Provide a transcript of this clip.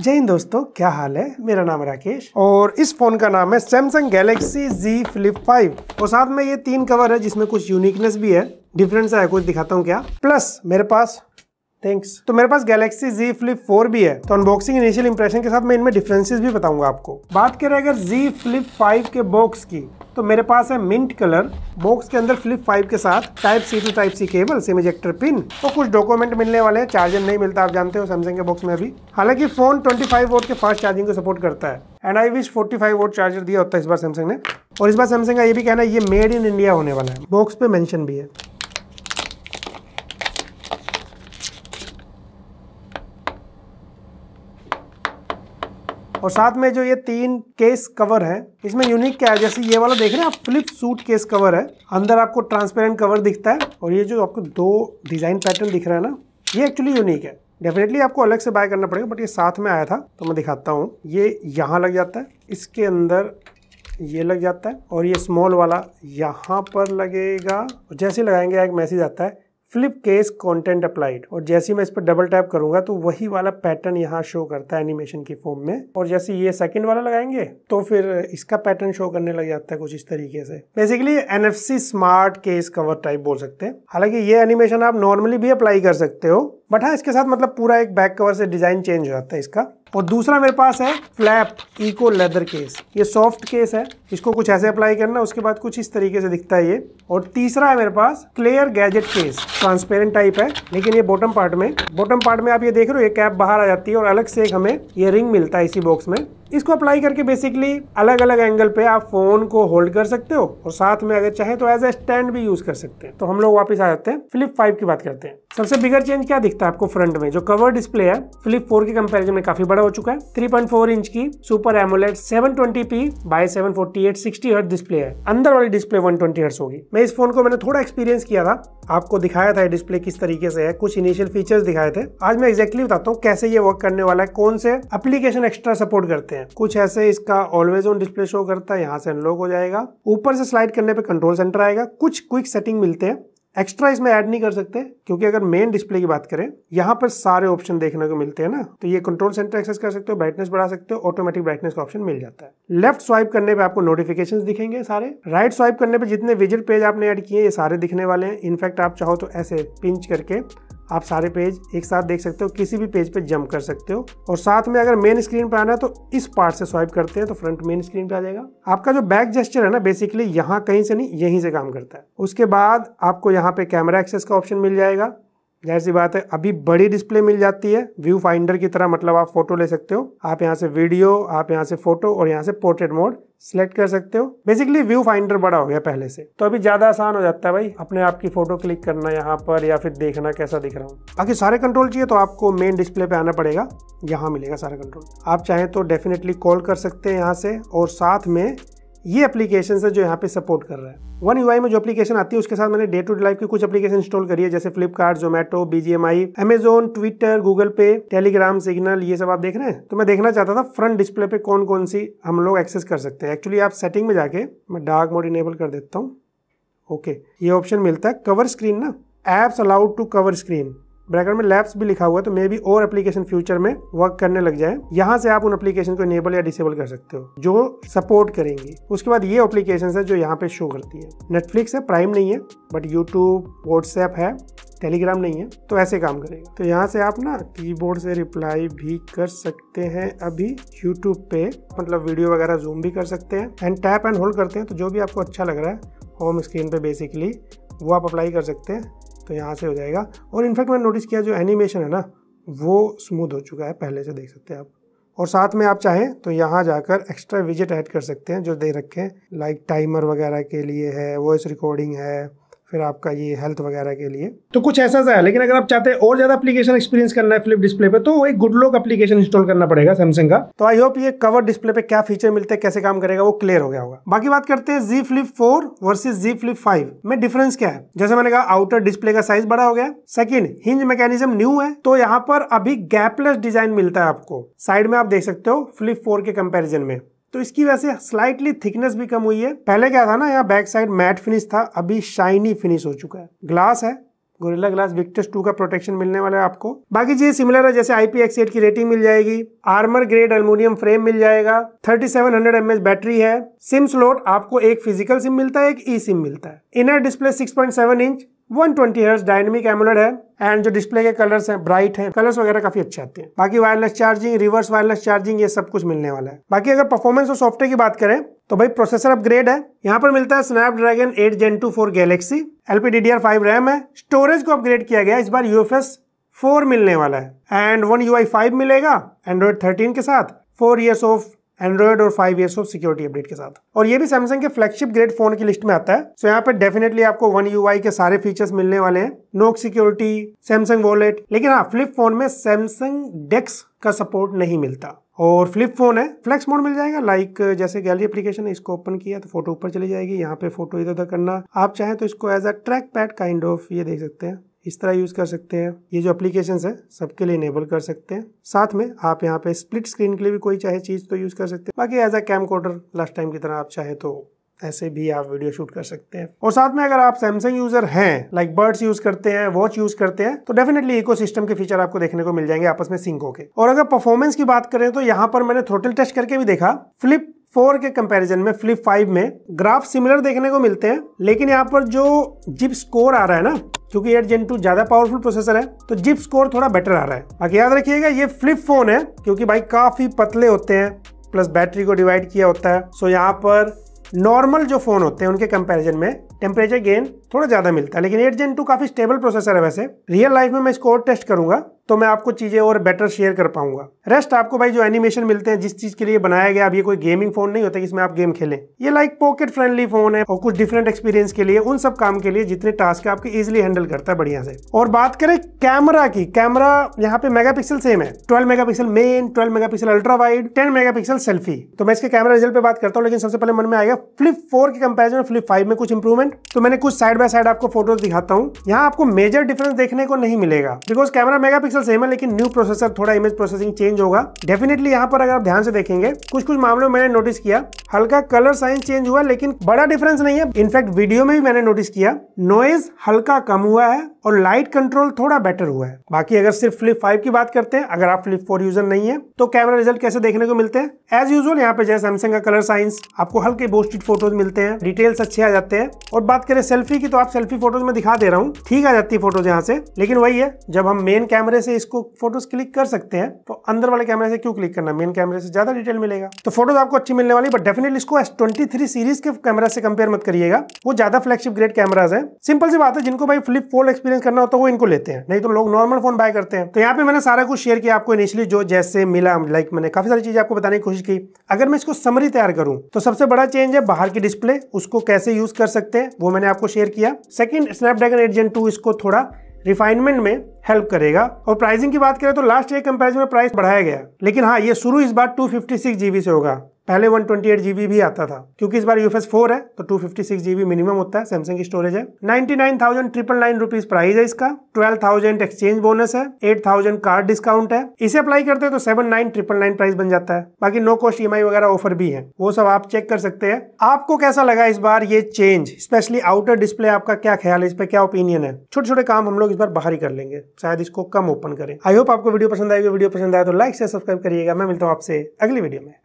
जय हिंद दोस्तों क्या हाल है मेरा नाम राकेश और इस फोन का नाम है सैमसंग गैलेक्सी Z Flip 5 और साथ में ये तीन कवर है जिसमें कुछ यूनिकनेस भी है डिफरेंस है कुछ दिखाता हूँ क्या प्लस मेरे पास थैंक्स तो मेरे पास गैलेक्सी Z Flip 4 भी है तो अनबॉक्सिंग इनिशियल इंप्रेशन के साथ मैं इनमें डिफरेंसेस भी बताऊंगा आपको बात करें अगर Z Flip 5 के बॉक्स की तो मेरे पास है मिंट कलर बॉक्स के अंदर फ्लिप 5 के साथ type C to type C cable SIM ejector pin तो कुछ डॉक्यूमेंट मिलने वाले हैं चार्जर नहीं मिलता आप जानते हो सैमसंग के बॉक्स में अभी हालांकि फोन 25 फाइव के फास्ट चार्जिंग को सपोर्ट करता है and I wish 45 five charger दिया होता है इस बार सैमसंग ने और इस बार सैमसंग का ये भी कहना है ये मेड इन इंडिया होने वाला है बॉक्स पे मैंशन भी है और साथ में जो ये तीन केस कवर है इसमें यूनिक क्या है जैसे ये वाला देख रहे हैं आप फ्लिप सूट केस कवर है अंदर आपको ट्रांसपेरेंट कवर दिखता है और ये जो आपको दो डिज़ाइन पैटर्न दिख रहा है ना ये एक्चुअली यूनिक है डेफिनेटली आपको अलग से बाय करना पड़ेगा बट ये साथ में आया था तो मैं दिखाता हूँ ये यहाँ लग जाता है इसके अंदर ये लग जाता है और ये स्मॉल वाला यहाँ पर लगेगा जैसे लगाएंगे एक मैसेज आता है फ्लिप केस कंटेंट अप्लाइड और जैसे मैं इस पर डबल टैप करूंगा तो वही वाला पैटर्न यहाँ शो करता है एनिमेशन की फॉर्म में और जैसे ये सेकंड वाला लगाएंगे तो फिर इसका पैटर्न शो करने लग जाता है कुछ इस तरीके से बेसिकली सी स्मार्ट केस कवर टाइप बोल सकते हैं हालांकि ये एनिमेशन आप नॉर्मली भी अप्लाई कर सकते हो बट हाँ इसके साथ मतलब पूरा एक बैक कवर से डिजाइन चेंज हो जाता है इसका और दूसरा मेरे पास है फ्लैप इको लेदर केस ये सॉफ्ट केस है इसको कुछ ऐसे अप्लाई करना उसके बाद कुछ इस तरीके से दिखता है ये और तीसरा है मेरे पास clear gadget case transparent type है लेकिन ये बॉटम पार्ट में बॉटम पार्ट में आप ये देख रहे हो ये कैप बाहर आ जाती है और अलग से एक हमें ये रिंग मिलता है इसी बॉक्स में इसको अप्लाई करके बेसिकली अलग अलग एंगल पे आप फ़ोन को होल्ड कर सकते हो और साथ में अगर चाहे तो एज ए स्टैंड भी यूज़ कर सकते हैं तो हम लोग वापस आ जाते हैं फ्लिप फाइव की बात करते हैं सबसे बिगर चेंज क्या दिखता है आपको फ्रंट में जो कवर डिस्प्ले है फ्लिप फोर के कंपेरिजन में काफी बड़ा हो चुका है थ्री पॉइंट फोर इंच की super AMOLED seven twenty P by seven forty eight sixty hertz display है अंदर वाली डिस्प्ले वन ट्वेंटी होगी मैं इस फोन को मैंने थोड़ा एक्सपीरियंस किया था आपको दिखाया था डिस्प्ले किस तरीके से है कुछ इनिशियल फीचर्स दिखाए थे आज मैं एक्जैक्टली बताता हूँ कैसे ये वर्क करने वाला है कौन से एप्लीकेशन एक्स्ट्रा सपोर्ट करते हैं सकते हैं कुछ ऐसे इसका ऑलवेज ऑन डिस्प्ले शो करता है यहाँ से अनलॉक हो जाएगा ऊपर से स्लाइड करने पर कंट्रोल सेंटर आएगा कुछ क्विक सेटिंग मिलते हैं एक्स्ट्रा इसमें ऐड नहीं कर सकते क्योंकि अगर मेन डिस्प्ले की बात करें यहाँ पर सारे ऑप्शन देखने को मिलते हैं ना तो ये कंट्रोल सेंटर एक्सेस कर सकते हो ब्राइटनेस बढ़ा सकते हो ऑटोमेटिक ब्राइटनेस का ऑप्शन मिल जाता है लेफ्ट स्वाइप करने पे आपको नोटिफिकेशंस दिखेंगे सारे राइट right स्वाइप करने पे जितने विजिट पेज आपने एड किए ये सारे दिखने वाले हैं इनफैक्ट आप चाहो तो ऐसे पिंच करके आप सारे पेज एक साथ देख सकते हो किसी भी पेज पे जंप कर सकते हो और साथ में अगर मेन स्क्रीन पे आना है तो इस पार्ट से स्वाइप करते हैं तो फ्रंट मेन स्क्रीन पे आ जाएगा आपका जो बैक जेस्चर है ना बेसिकली यहाँ कहीं से नहीं यहीं से काम करता है उसके बाद आपको यहाँ पे कैमरा एक्सेस का ऑप्शन मिल जाएगा जाहिर सी बात है अभी बड़ी डिस्प्ले मिल जाती है व्यू फाइंडर की तरह मतलब आप फोटो ले सकते हो आप यहाँ से वीडियो आप यहाँ से फोटो और यहाँ से पोर्ट्रेट मोड सिलेक्ट कर सकते हो बेसिकली व्यू फाइंडर बड़ा हो गया पहले से तो अभी ज्यादा आसान हो जाता है भाई अपने आप की फोटो क्लिक करना यहाँ पर या फिर देखना कैसा दिख रहा हूँ बाकी सारे कंट्रोल चाहिए तो आपको मेन डिस्प्ले पे आना पड़ेगा यहाँ मिलेगा सारा कंट्रोल आप चाहें तो डेफिनेटली कॉल कर सकते हैं यहाँ से और साथ में ये एप्लीकेशन है जो यहाँ पे सपोर्ट कर रहा है वन यू में जो एप्लीकेशन आती है उसके साथ मैंने डे टू डे लाइफ की कुछ एप्लीकेशन इंस्टॉल करी है जैसे Flipkart Zomato BGMI Amazon Twitter Google Pay Telegram Signal ये सब आप देख रहे हैं तो मैं देखना चाहता था फ्रंट डिस्प्ले पे कौन कौन सी हम लोग एक्सेस कर सकते हैं एक्चुअली आप सेटिंग में जाके मैं डार्क मोड इनेबल कर देता हूँ ओके ये ऑप्शन मिलता है कवर स्क्रीन ना apps allowed to cover screen bracket में लैब्स भी लिखा हुआ है तो मे बी और एप्लीकेशन फ्यूचर में वर्क करने लग जाए यहाँ से आप उन एप्लीकेशन को इनेबल या डिसेबल कर सकते हो जो सपोर्ट करेंगी उसके बाद ये एप्लीकेशन है जो यहाँ पे शो करती है नेटफ्लिक्स है प्राइम नहीं है बट यूट्यूब व्हाट्सएप है टेलीग्राम नहीं है तो ऐसे काम करेगा तो यहाँ से आप ना कीबोर्ड से रिप्लाई भी कर सकते हैं अभी यूट्यूब पे मतलब वीडियो वगैरह जूम भी कर सकते हैं एंड टैप एंड होल्ड करते हैं तो जो भी आपको अच्छा लग रहा है होम स्क्रीन पे बेसिकली वो आप अप्लाई कर सकते हैं तो यहाँ से हो जाएगा और इनफैक्ट मैंने नोटिस किया जो एनिमेशन है ना वो स्मूथ हो चुका है पहले से देख सकते हैं आप और साथ में आप चाहें तो यहाँ जाकर एक्स्ट्रा विजिट ऐड कर सकते हैं जो दे रखे हैं लाइक टाइमर वगैरह के लिए है वॉइस रिकॉर्डिंग है फिर आपका ये हेल्थ वगैरह के लिए तो कुछ ऐसा सा है लेकिन अगर आप चाहते हैं और ज़्यादा एप्लीकेशन एक्सपीरियंस करना है फ्लिप डिस्प्ले पे तो वो एक गुड लुक एप्लीकेशन इंस्टॉल करना पड़ेगा सैमसंग का तो आई होप ये कवर डिस्प्ले पे क्या फीचर मिलते हैं कैसे काम करेगा वो क्लियर हो गया होगा बाकी बात करते हैं Z Flip four versus Z Flip five में डिफरेंस क्या है जैसे मैंने कहा आउटर डिस्प्ले का साइज बड़ा हो गया सेकेंड हिंज मैकेनिज्म न्यू है तो यहाँ पर अभी गैपलेस डिजाइन मिलता है आपको साइड में आप देख सकते हो फ्लिप फोर के कंपेरिजन में तो इसकी वजह से स्लाइटली थिकनेस भी कम हुई है पहले क्या था ना यहाँ बैक साइड मैट फिनिश था अभी शाइनी फिनिश हो चुका है ग्लास है गोरिल्ला ग्लास विक्टस 2 का प्रोटेक्शन मिलने वाला है आपको बाकी चीज सिमिलर है जैसे आईपी की रेटिंग मिल जाएगी आर्मर ग्रेड अल्मोनियम फ्रेम मिल जाएगा 3700 सेवन हंड्रेड बैटरी है सिम स्लोट आपको एक फिजिकल सिम मिलता है एक ई सिम मिलता है inner display 6.7 inch 120 twenty hertz dynamic AMOLED है एंड जो डिस्प्ले के कलर्स हैं ब्राइट हैं कलर्स वगैरह काफी अच्छे आते हैं बाकी wireless charging reverse wireless charging ये सब कुछ मिलने वाला है बाकी अगर परफॉर्मेंस और सॉफ्टवेयर की बात करें तो भाई प्रोसेसर अपग्रेड है यहाँ पर मिलता है Snapdragon eight Gen two for Galaxy LPDDR five RAM है स्टोरेज को अपग्रेड किया गया इस बार यूएफएस फोर मिलने वाला है एंड वन यू फाइव मिलेगा एंड्रॉइड थर्टीन के साथ फोर ईयर्स ऑफ एंड्रॉइड और five years of security update के साथ और ये भी सैमसंग के फ्लैगशिप ग्रेड फोन की लिस्ट में आता है सो यहाँ पे डेफिनेटली आपको वन यू के सारे फीचर्स मिलने वाले हैं नोक सिक्योरिटी सैमसंग वॉलेट लेकिन हाँ फ्लिप फोन में सैमसंग डेक्स का सपोर्ट नहीं मिलता और फ्लिप फोन है फ्लेक्स मोड मिल जाएगा लाइक जैसे गैलरी एप्लीकेशन है इसको ओपन किया तो फोटो ऊपर चली जाएगी यहाँ पे फोटो इधर उधर करना आप चाहें तो इसको as a track pad kind of ये देख सकते हैं इस तरह यूज़ कर सकते हैं ये जो अप्लीकेशन है सबके लिए इनेबल कर सकते हैं साथ में आप यहाँ पे स्प्लिट स्क्रीन के लिए भी कोई चाहे चीज़ तो यूज़ कर सकते हैं बाकी as a cam last time की तरह आप चाहे तो ऐसे भी आप वीडियो शूट कर सकते हैं और साथ में अगर आप सैमसंग यूजर हैं लाइक बर्ड्स यूज करते हैं वॉच यूज करते हैं तो डेफिनेटली इकोसिस्टम के फीचर आपको देखने को मिल जाएंगे आपस में सिंक होके और अगर परफॉर्मेंस की बात करें तो यहाँ पर मैंने थ्रोटल टेस्ट करके भी देखा फ्लिप फोर के कंपैरिजन में फ्लिप फाइव में ग्राफ सिमिलर देखने को मिलते हैं लेकिन यहाँ पर जो जिप स्कोर आ रहा है ना क्योंकि एट जेन टू ज्यादा पावरफुल प्रोसेसर है तो जिप स्कोर थोड़ा बेटर आ रहा है बाकी याद रखिएगा ये फ्लिप फोन है क्योंकि भाई काफी पतले होते हैं प्लस बैटरी को डिवाइड किया होता है सो यहाँ पर नॉर्मल जो फ़ोन होते हैं उनके कंपैरिजन में टेम्परेचर गेन थोड़ा ज़्यादा मिलता है लेकिन एट जेन टू काफ़ी स्टेबल प्रोसेसर है वैसे रियल लाइफ में मैं इसको और टेस्ट करूंगा तो मैं आपको चीज़ें और बेटर शेयर कर पाऊंगा रेस्ट आपको भाई जो एनिमेशन मिलते हैं जिस चीज़ के लिए बनाया गया अब ये कोई गेमिंग फोन नहीं होता जिसमें आप गेम खेलें ये लाइक पॉकेट फ्रेंडली फोन है और कुछ डिफरेंट एक्सपीरियंस के लिए उन सब काम के लिए जितने टास्क आपके इजिली हैंडल करता है बढ़िया से और बात करें कैमरा की कैमरा यहाँ पे मेगा सेम है megapixel main megapixel ultra wide megapixel selfie तो मैं इसके कैमरा रिजल्ट पे बात करता हूँ लेकिन सबसे पहले मन में आएगा फ्लिप फोर के कंपेरिजन फ्लिप फाइव में कुछ इंप्रूवमेंट तो मैंने कुछ साइड बाय साइड आपको फोटोज दिखाता हूँ यहाँ आपको मेजर डिफरेंस देखने को नहीं मिलेगा बिकॉज कैमरा मेगा सेम है लेकिन न्यू प्रोसेसर थोड़ा इमेज प्रोसेसिंग चेंज होगा डेफिनेटली यहाँ पर अगर आप ध्यान से देखेंगे कुछ कुछ मामलों में मैंने नोटिस किया हल्का कलर साइज चेंज हुआ लेकिन बड़ा डिफरेंस नहीं है इनफैक्ट वीडियो में भी मैंने नोटिस किया नॉइज हल्का कम हुआ है और लाइट कंट्रोल थोड़ा बेटर हुआ है बाकी अगर सिर्फ फ्लिप फाइव की बात करते हैं अगर आप फ्लिप फोर यूजर नहीं है तो कैमरा रिजल्ट कैसे देखने को मिलते हैं एज यूजल यहाँ पे जैसे सैमसंग का कलर साइंस आपको हल्के बोस्टेड फोटोज मिलते हैं डिटेल्स अच्छे आ जाते हैं और बात करें सेल्फी की तो आप सेल्फी फोटोज में दिखा दे रहा हूँ ठीक आ जाती है फोटोज यहाँ से लेकिन वही है जब हम मेन कैमरे से इसको फोटोज क्लिक कर सकते हैं तो अंदर वाले कैमरे से क्यों क्लिक करना मेन कैमरे से ज्यादा डिटेल मिलेगा तो फोटोज आपको अच्छी मिलने वाली बट डेफिनेटली इसको एस सीरीज के कैमरा से कंपेयर मत करिएगा वो ज्यादा फ्लैगशिप ग्रेड कैमराज है सिंपल सी बात है जिनको भाई फ्लिप फोल्ड एक्सपीरियंस करना होता तो है वो इनको लेते हैं नहीं तो लोग नॉर्मल फोन बाय करते हैं तो यहाँ पे मैंने सारा कुछ शेयर किया आपको इनिशियली जो जैसे मिला लाइक मैंने काफी सारी चीजें आपको बताने की कोशिश की अगर मैं इसको समरी तैयार करूँ तो सबसे बड़ा चेंज है बाहर की डिस्प्ले उसको कैसे यूज कर सकते हैं है वो मैंने आपको शेयर किया second Snapdragon eight Gen two इसको थोड़ा रिफाइनमेंट में हेल्प करेगा और प्राइसिंग की बात करें तो लास्ट ईयर कंपेरिजन में प्राइस बढ़ाया गया लेकिन हाँ ये शुरू इस बार टू फिफ्टी सिक्स से होगा पहले 128 जीबी भी आता था क्योंकि इस बार यूएफएस फोर है तो 256 जीबी मिनिमम होता है सैमसंग की स्टोरेज है 99,000 ट्रिपल नाइन रुपीज प्राइस है इसका 12,000 एक्सचेंज बोनस है 8,000 कार्ड डिस्काउंट है इसे अप्लाई करते हैं तो seven nine triple nine price बन जाता है बाकी नो कॉस्ट ई वगैरह ऑफर भी है वो सब आप चेक कर सकते हैं आपको कैसा लगा इस बार ये चेंज स्पेशली आउटर डिस्प्ले आपका क्या ख्याल है इस पर क्या ओपिनियन है छोटे छोटे काम हम लोग इस बार बाहर ही कर लेंगे शायद इसको कम ओपन करें आई होप आपको वीडियो पसंद आएगी वीडियो पसंद आए तो लाइक से सब्सक्राइब करिएगा मैं मिलता हूँ आपसे अगली वीडियो में